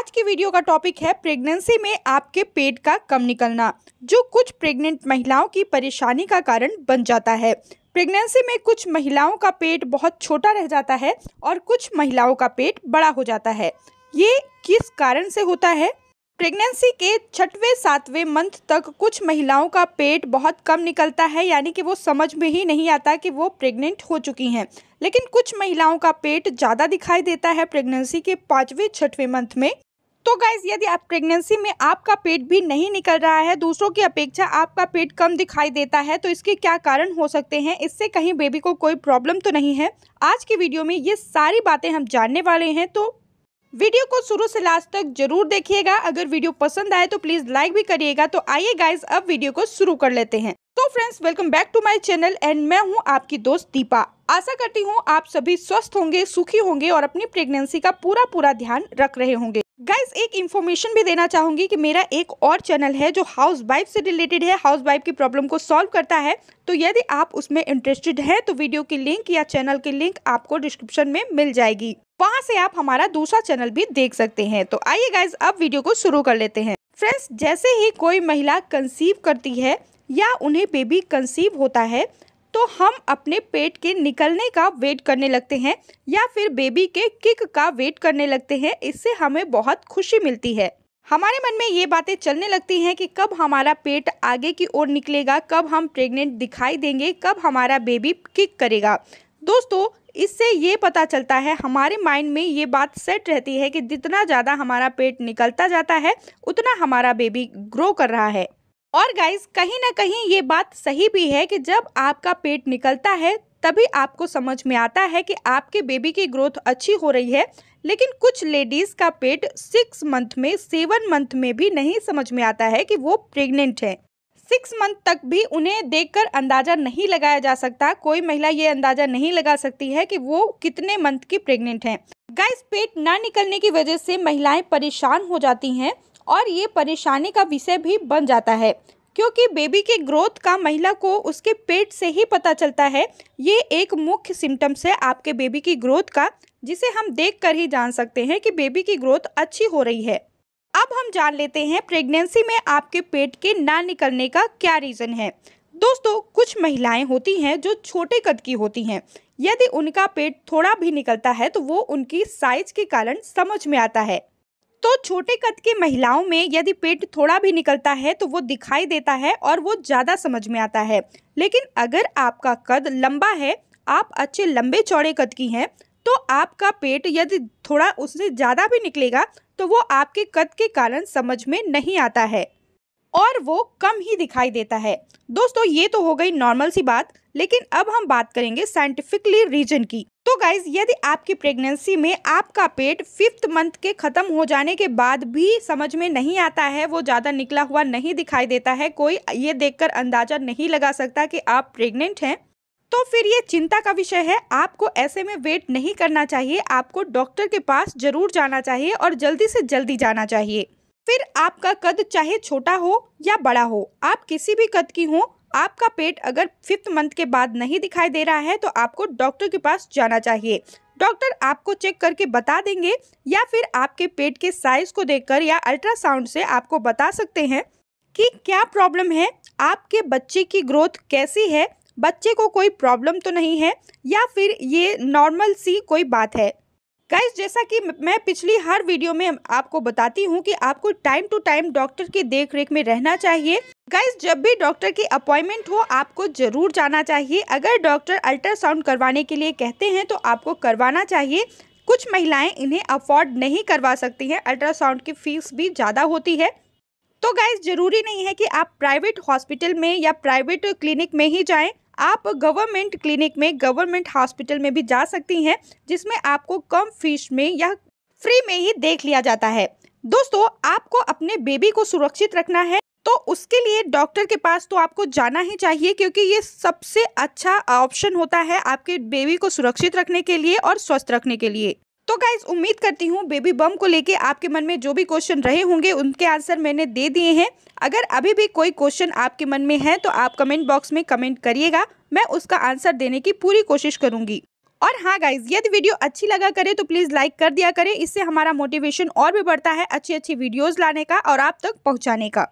आज की वीडियो का टॉपिक है प्रेगनेंसी में आपके पेट का कम निकलना जो कुछ प्रेग्नेंट महिलाओं की परेशानी का कारण बन जाता है प्रेगनेंसी में कुछ महिलाओं का पेट बहुत छोटा रह जाता है और कुछ महिलाओं का पेट बड़ा हो जाता है ये किस कारण से होता है प्रेगनेंसी के छठवें सातवें मंथ तक कुछ महिलाओं का पेट बहुत कम निकलता है यानी कि वो समझ में ही नहीं आता कि वो प्रेग्नेंट हो चुकी हैं लेकिन कुछ महिलाओं का पेट ज़्यादा दिखाई देता है प्रेगनेंसी के पाँचवें छठवें मंथ में तो गाइज यदि आप प्रेगनेंसी में आपका पेट भी नहीं निकल रहा है दूसरों की अपेक्षा आपका पेट कम दिखाई देता है तो इसके क्या कारण हो सकते हैं इससे कहीं बेबी को कोई प्रॉब्लम तो नहीं है आज की वीडियो में ये सारी बातें हम जानने वाले हैं तो वीडियो को शुरू से लास्ट तक जरूर देखिएगा अगर वीडियो पसंद आए तो प्लीज लाइक भी करिएगा तो आइए गाइज अब वीडियो को शुरू कर लेते हैं तो friends welcome back to my channel and मैं हूं आपकी दोस्त दीपा आशा करती हूं आप सभी स्वस्थ होंगे सुखी होंगे और अपनी प्रेगनेंसी का पूरा पूरा ध्यान रख रहे होंगे गाइज एक इन्फॉर्मेशन भी देना चाहूंगी कि मेरा एक और चैनल है जो हाउस वाइफ से रिलेटेड है हाउस वाइफ की प्रॉब्लम को सॉल्व करता है तो यदि आप उसमें इंटरेस्टेड हैं तो वीडियो की लिंक या चैनल की लिंक आपको डिस्क्रिप्शन में मिल जाएगी वहाँ से आप हमारा दूसरा चैनल भी देख सकते हैं तो आइए गाइज अब वीडियो को शुरू कर लेते हैं फ्रेंड्स जैसे ही कोई महिला कंसीव करती है या उन्हें बेबी कंसीव होता है तो हम अपने पेट के निकलने का वेट करने लगते हैं या फिर बेबी के किक का वेट करने लगते हैं इससे हमें बहुत खुशी मिलती है हमारे मन में ये बातें चलने लगती हैं कि कब हमारा पेट आगे की ओर निकलेगा कब हम प्रेग्नेंट दिखाई देंगे कब हमारा बेबी किक करेगा दोस्तों इससे ये पता चलता है हमारे माइंड में ये बात सेट रहती है कि जितना ज़्यादा हमारा पेट निकलता जाता है उतना हमारा बेबी ग्रो कर रहा है और गाइस कहीं ना कहीं ये बात सही भी है कि जब आपका पेट निकलता है तभी आपको समझ में आता है कि आपके बेबी की ग्रोथ अच्छी हो रही है लेकिन कुछ लेडीज़ का पेट सिक्स मंथ में सेवन मंथ में भी नहीं समझ में आता है कि वो प्रेग्नेंट है सिक्स मंथ तक भी उन्हें देखकर अंदाज़ा नहीं लगाया जा सकता कोई महिला ये अंदाज़ा नहीं लगा सकती है कि वो कितने मंथ की प्रेग्नेंट हैं गाइस पेट ना निकलने की वजह से महिलाएं परेशान हो जाती हैं और ये परेशानी का विषय भी बन जाता है क्योंकि बेबी के ग्रोथ का महिला को उसके पेट से ही पता चलता है ये एक मुख्य सिम्टम्स है आपके बेबी की ग्रोथ का जिसे हम देख कर ही जान सकते हैं कि बेबी की ग्रोथ अच्छी हो रही है अब हम जान लेते हैं प्रेगनेंसी में आपके पेट के ना निकलने का क्या रीज़न है दोस्तों कुछ महिलाएं होती हैं जो छोटे कद की होती हैं यदि उनका पेट थोड़ा भी निकलता है तो वो उनकी साइज के कारण समझ में आता है तो छोटे कद की महिलाओं में यदि पेट थोड़ा भी निकलता है तो वो दिखाई देता है और वो ज़्यादा समझ में आता है लेकिन अगर आपका कद लंबा है आप अच्छे लंबे चौड़े कद की हैं तो आपका पेट यदि थोड़ा उससे ज़्यादा भी निकलेगा तो वो आपके कद के कारण समझ में नहीं आता है और वो कम ही दिखाई देता है दोस्तों ये तो हो गई नॉर्मल सी बात लेकिन अब हम बात करेंगे साइंटिफिकली रीजन की तो गाइज यदि आपकी प्रेगनेंसी में आपका पेट फिफ्थ मंथ के खत्म हो जाने के बाद भी समझ में नहीं आता है वो ज़्यादा निकला हुआ नहीं दिखाई देता है कोई ये देखकर अंदाजा नहीं लगा सकता कि आप प्रेग्नेंट हैं तो फिर ये चिंता का विषय है आपको ऐसे में वेट नहीं करना चाहिए आपको डॉक्टर के पास जरूर जाना चाहिए और जल्दी से जल्दी जाना चाहिए फिर आपका कद चाहे छोटा हो या बड़ा हो आप किसी भी कद की हो आपका पेट अगर फिफ्थ मंथ के बाद नहीं दिखाई दे रहा है तो आपको डॉक्टर के पास जाना चाहिए डॉक्टर आपको चेक करके बता देंगे या फिर आपके पेट के साइज को देखकर या अल्ट्रासाउंड से आपको बता सकते हैं कि क्या प्रॉब्लम है आपके बच्चे की ग्रोथ कैसी है बच्चे को कोई प्रॉब्लम तो नहीं है या फिर ये नॉर्मल सी कोई बात है गाइस जैसा कि मैं पिछली हर वीडियो में आपको बताती हूँ कि आपको टाइम टू टाइम डॉक्टर की देखरेख में रहना चाहिए गाइस जब भी डॉक्टर की अपॉइंटमेंट हो आपको जरूर जाना चाहिए अगर डॉक्टर अल्ट्रासाउंड करवाने के लिए कहते हैं तो आपको करवाना चाहिए कुछ महिलाएं इन्हें अफोर्ड नहीं करवा सकती हैं अल्ट्रासाउंड की फीस भी ज़्यादा होती है तो गाइज ज़रूरी नहीं है कि आप प्राइवेट हॉस्पिटल में या प्राइवेट क्लिनिक में ही जाएं आप गवर्नमेंट क्लिनिक में गवर्नमेंट हॉस्पिटल में भी जा सकती हैं जिसमें आपको कम फीस में या फ्री में ही देख लिया जाता है दोस्तों आपको अपने बेबी को सुरक्षित रखना है तो उसके लिए डॉक्टर के पास तो आपको जाना ही चाहिए क्योंकि ये सबसे अच्छा ऑप्शन होता है आपके बेबी को सुरक्षित रखने के लिए और स्वस्थ रखने के लिए तो गाइज उम्मीद करती हूँ बेबी बम को लेके आपके मन में जो भी क्वेश्चन रहे होंगे उनके आंसर मैंने दे दिए हैं अगर अभी भी कोई क्वेश्चन आपके मन में है तो आप कमेंट बॉक्स में कमेंट करिएगा मैं उसका आंसर देने की पूरी कोशिश करूंगी और हाँ गाइज यदि वीडियो अच्छी लगा करे तो प्लीज़ लाइक कर दिया करे इससे हमारा मोटिवेशन और भी बढ़ता है अच्छी अच्छी वीडियोज़ लाने का और आप तक पहुँचाने का